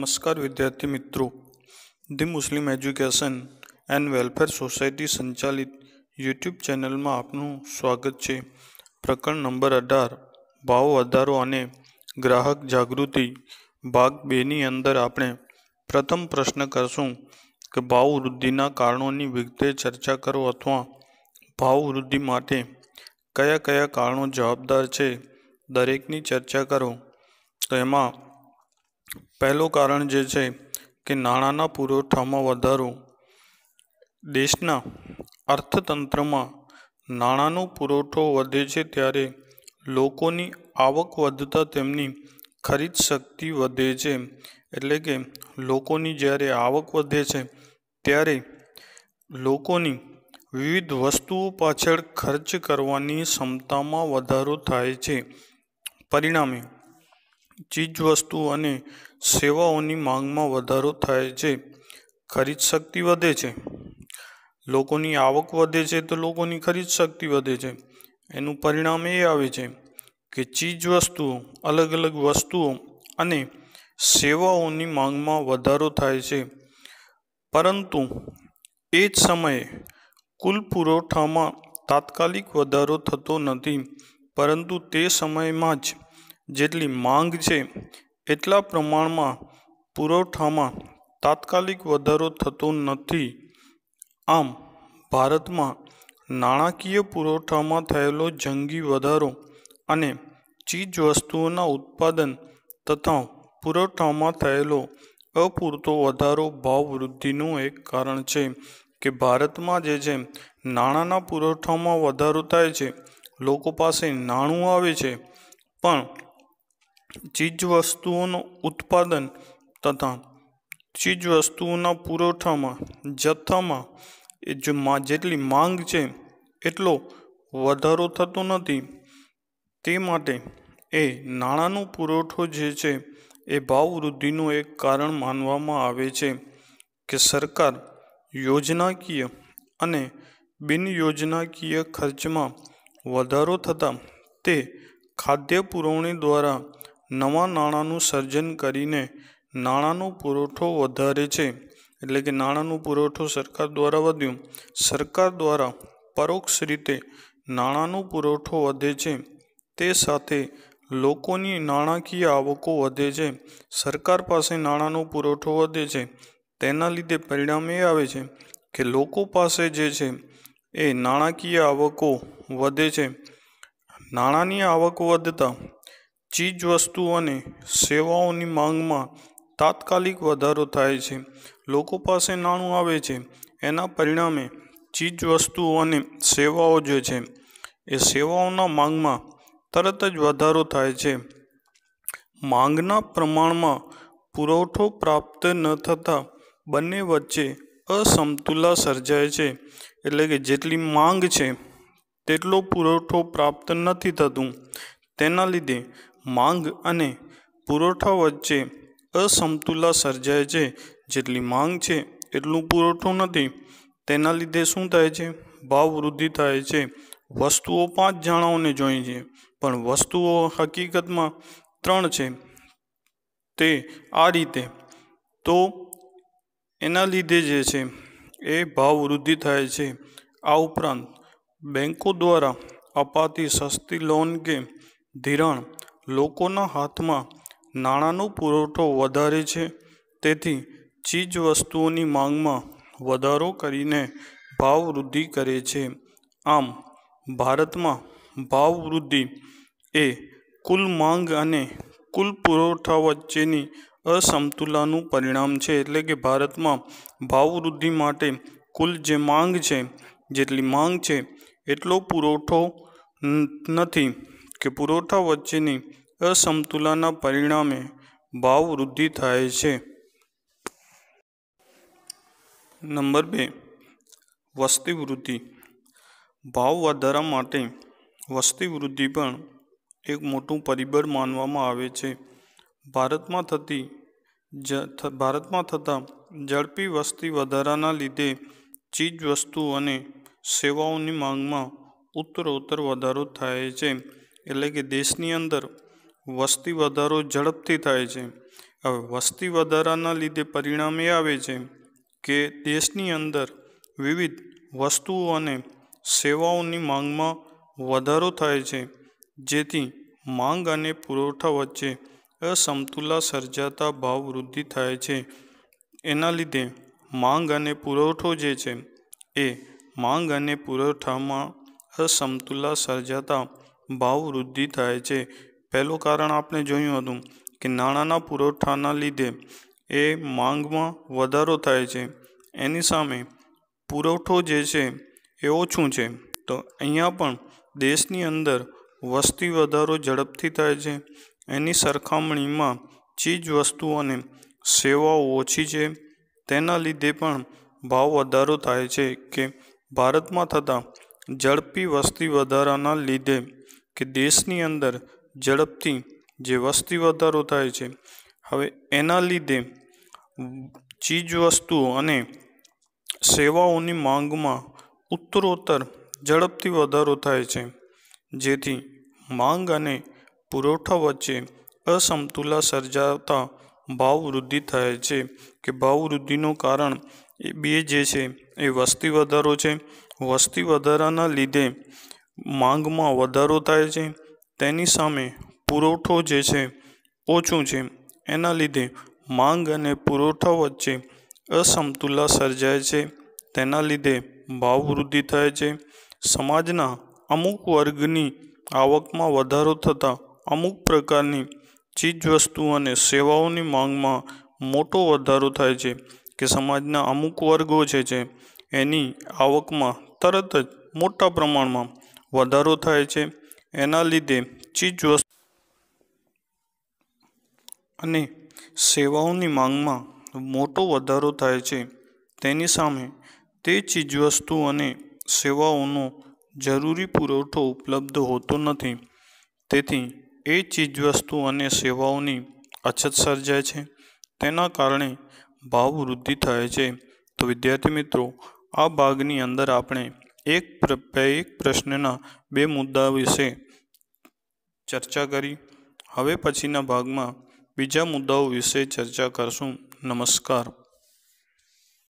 નમસ્કાર વિદ્યાર્થી મિત્રો the Muslim education and welfare society સંચાલિત યુટ્યુબ ચેનલમાં આપનું સ્વાગત છે પ્રકરણ નંબર અઢાર ભાવ વધારો અને ગ્રાહક જાગૃતિ ભાગ બેની અંદર આપણે પ્રથમ પ્રશ્ન કરશું કે ભાવ વૃદ્ધિના કારણોની વિગતે ચર્ચા કરો અથવા ભાવ વૃદ્ધિ માટે કયા કયા કારણો જવાબદાર છે દરેકની ચર્ચા કરો તો એમાં પહેલું કારણ જે છે કે નાણાંના પુરવઠામાં વધારો દેશના અર્થતંત્રમાં નાણાંનો પુરવઠો વધે છે ત્યારે લોકોની આવક વધતા તેમની ખરીદ શક્તિ વધે છે એટલે કે લોકોની જ્યારે આવક વધે છે ત્યારે લોકોની વિવિધ વસ્તુઓ પાછળ ખર્ચ કરવાની ક્ષમતામાં વધારો થાય છે પરિણામે ચીજવસ્તુ અને સેવાઓની માંગમાં વધારો થાય છે ખરીદ શક્તિ વધે છે લોકોની આવક વધે છે તો લોકોની ખરીદ શક્તિ વધે છે એનું પરિણામ એ આવે છે કે ચીજવસ્તુઓ અલગ અલગ વસ્તુઓ અને સેવાઓની માંગમાં વધારો થાય છે પરંતુ એ જ સમયે કુલ પુરવઠામાં તાત્કાલિક વધારો થતો નથી પરંતુ તે સમયમાં જ જેટલી માંગ છે એટલા પ્રમાણમાં પુરવઠામાં તાત્કાલિક વધારો થતો નથી આમ ભારતમાં નાણાકીય પુરવઠામાં થયેલો જંગી વધારો અને ચીજ વસ્તુઓના ઉત્પાદન તથા પુરવઠામાં થયેલો અપૂરતો વધારો ભાવ વૃદ્ધિનું એક કારણ છે કે ભારતમાં જે જેમ નાણાંના પુરવઠામાં વધારો થાય છે લોકો પાસે નાણું આવે છે પણ ચીજવસ્તુઓનું ઉત્પાદન તથા ચીજવસ્તુઓના પુરવઠામાં જથ્થામાં એ જેટલી માંગ છે એટલો વધારો થતો નથી તે માટે એ નાણાંનો પુરવઠો જે છે એ ભાવ વૃદ્ધિનું એક કારણ માનવામાં આવે છે કે સરકાર યોજનાકીય અને બિન યોજનાકીય ખર્ચમાં વધારો થતાં તે ખાદ્ય પુરવણી દ્વારા નવા નાણાંનું સર્જન કરીને નાણાંનો પુરવઠો વધારે છે એટલે કે નાણાંનો પુરવઠો સરકાર દ્વારા વધ્યો સરકાર દ્વારા પરોક્ષ રીતે નાણાંનો પુરવઠો વધે છે તે સાથે લોકોની નાણાકીય આવકો વધે છે સરકાર પાસે નાણાંનો પુરવઠો વધે છે તેના લીધે પરિણામ એ આવે છે કે લોકો પાસે જે છે એ નાણાકીય આવકો વધે છે નાણાંની આવક વધતાં ચીજવસ્તુઓ અને સેવાઓની માંગમાં તાત્કાલિક વધારો થાય છે લોકો પાસે નાણું આવે છે એના પરિણામે ચીજવસ્તુઓ અને સેવાઓ જે છે એ સેવાઓના માંગમાં તરત જ વધારો થાય છે માંગના પ્રમાણમાં પુરવઠો પ્રાપ્ત ન થતાં બંને વચ્ચે અસમતુલા સર્જાય છે એટલે કે જેટલી માંગ છે તેટલો પુરવઠો પ્રાપ્ત નથી થતું તેના લીધે માંગ અને પુરવઠા વચ્ચે અસમતુલા સર્જાય છે જેટલી માંગ છે એટલું પુરવઠું નથી તેના લીધે શું થાય છે ભાવ વૃદ્ધિ થાય છે વસ્તુઓ પાંચ જણાઓને જોઈએ છે પણ વસ્તુઓ હકીકતમાં ત્રણ છે તે આ રીતે તો એના લીધે જે છે એ ભાવ વૃદ્ધિ થાય છે આ ઉપરાંત બેંકો દ્વારા અપાતી સસ્તી લોન કે ધિરાણ લોકોના હાથમાં નાણાંનો પુરવઠો વધારે છે તેથી ચીજ વસ્તુઓની માંગમાં વધારો કરીને ભાવવૃદ્ધિ કરે છે આમ ભારતમાં ભાવવૃદ્ધિ એ કુલ માંગ અને કુલ પુરવઠા વચ્ચેની અસમતુલાનું પરિણામ છે એટલે કે ભારતમાં ભાવવૃદ્ધિ માટે કુલ જે માંગ છે જેટલી માંગ છે એટલો પુરવઠો નથી કે પુરવઠા વચ્ચેની અસમતુલાના પરિણામે ભાવ વૃદ્ધિ થાય છે નંબર બે વસ્તી વૃદ્ધિ ભાવ વધારા માટે વસ્તી વૃદ્ધિ પણ એક મોટું પરિબળ માનવામાં આવે છે ભારતમાં થતી ભારતમાં થતા ઝડપી વસ્તી વધારાના લીધે ચીજ ચીજવસ્તુ અને સેવાઓની માંગમાં ઉત્તરોત્તર વધારો થાય છે એટલે કે દેશની અંદર વસ્તી વધારો ઝડપથી થાય છે હવે વસ્તી વધારાના લીધે પરિણામ એ આવે છે કે દેશની અંદર વિવિધ વસ્તુઓ અને સેવાઓની માંગમાં વધારો થાય છે જેથી માંગ અને પુરવઠા વચ્ચે અસમતુલા સર્જાતા ભાવ વૃદ્ધિ થાય છે એના લીધે માંગ અને પુરવઠો જે છે એ માંગ અને પુરવઠામાં અસમતુલા સર્જાતા ભાવ વૃદ્ધિ થાય છે પહેલું કારણ આપણે જોયું હતું કે નાણાંના પુરવઠાના લીધે એ માંગમાં વધારો થાય છે એની સામે પુરવઠો જે છે એ ઓછું છે તો અહીંયા પણ દેશની અંદર વસ્તી વધારો ઝડપથી થાય છે એની સરખામણીમાં ચીજ વસ્તુઓને સેવાઓ ઓછી છે તેના લીધે પણ ભાવ વધારો થાય છે કે ભારતમાં થતા ઝડપી વસ્તી વધારાના લીધે કે દેશની અંદર ઝડપથી જે વસ્તી વધારો થાય છે હવે એના લીધે ચીજ વસ્તુઓ અને સેવાઓની માંગમાં ઉત્તરોત્તર ઝડપથી વધારો થાય છે જેથી માંગ અને પુરવઠા વચ્ચે અસમતુલા સર્જાતા ભાવવૃદ્ધિ થાય છે કે ભાવવૃદ્ધિનું કારણ એ બે જે છે એ વસ્તી વધારો છે વસ્તી વધારાના લીધે માંગમાં વધારો થાય છે તેની સામે પુરવઠો જે છે ઓછું છે એના લીધે માંગ અને પુરવઠા વચ્ચે અસમતુલા સર્જાય છે તેના લીધે ભાવવૃદ્ધિ થાય છે સમાજના અમુક વર્ગની આવકમાં વધારો થતાં અમુક પ્રકારની ચીજવસ્તુ અને સેવાઓની માંગમાં મોટો વધારો થાય છે કે સમાજના અમુક વર્ગો છે જે એની આવકમાં તરત જ મોટા પ્રમાણમાં વધારો થાય છે એના લીધે ચીજવસ્તુ અને સેવાઓની માંગમાં મોટો વધારો થાય છે તેની સામે તે ચીજવસ્તુ અને સેવાઓનો જરૂરી પુરવઠો ઉપલબ્ધ હોતો નથી તેથી એ ચીજવસ્તુ અને સેવાઓની અછત સર્જાય છે તેના કારણે ભાવ વૃદ્ધિ થાય છે તો વિદ્યાર્થી મિત્રો આ ભાગની અંદર આપણે એક પ્રત્યય પ્રશ્નના બે મુદ્દા વિશે ચર્ચા કરી હવે પછીના ભાગમાં બીજા મુદ્દાઓ વિશે ચર્ચા કરશું નમસ્કાર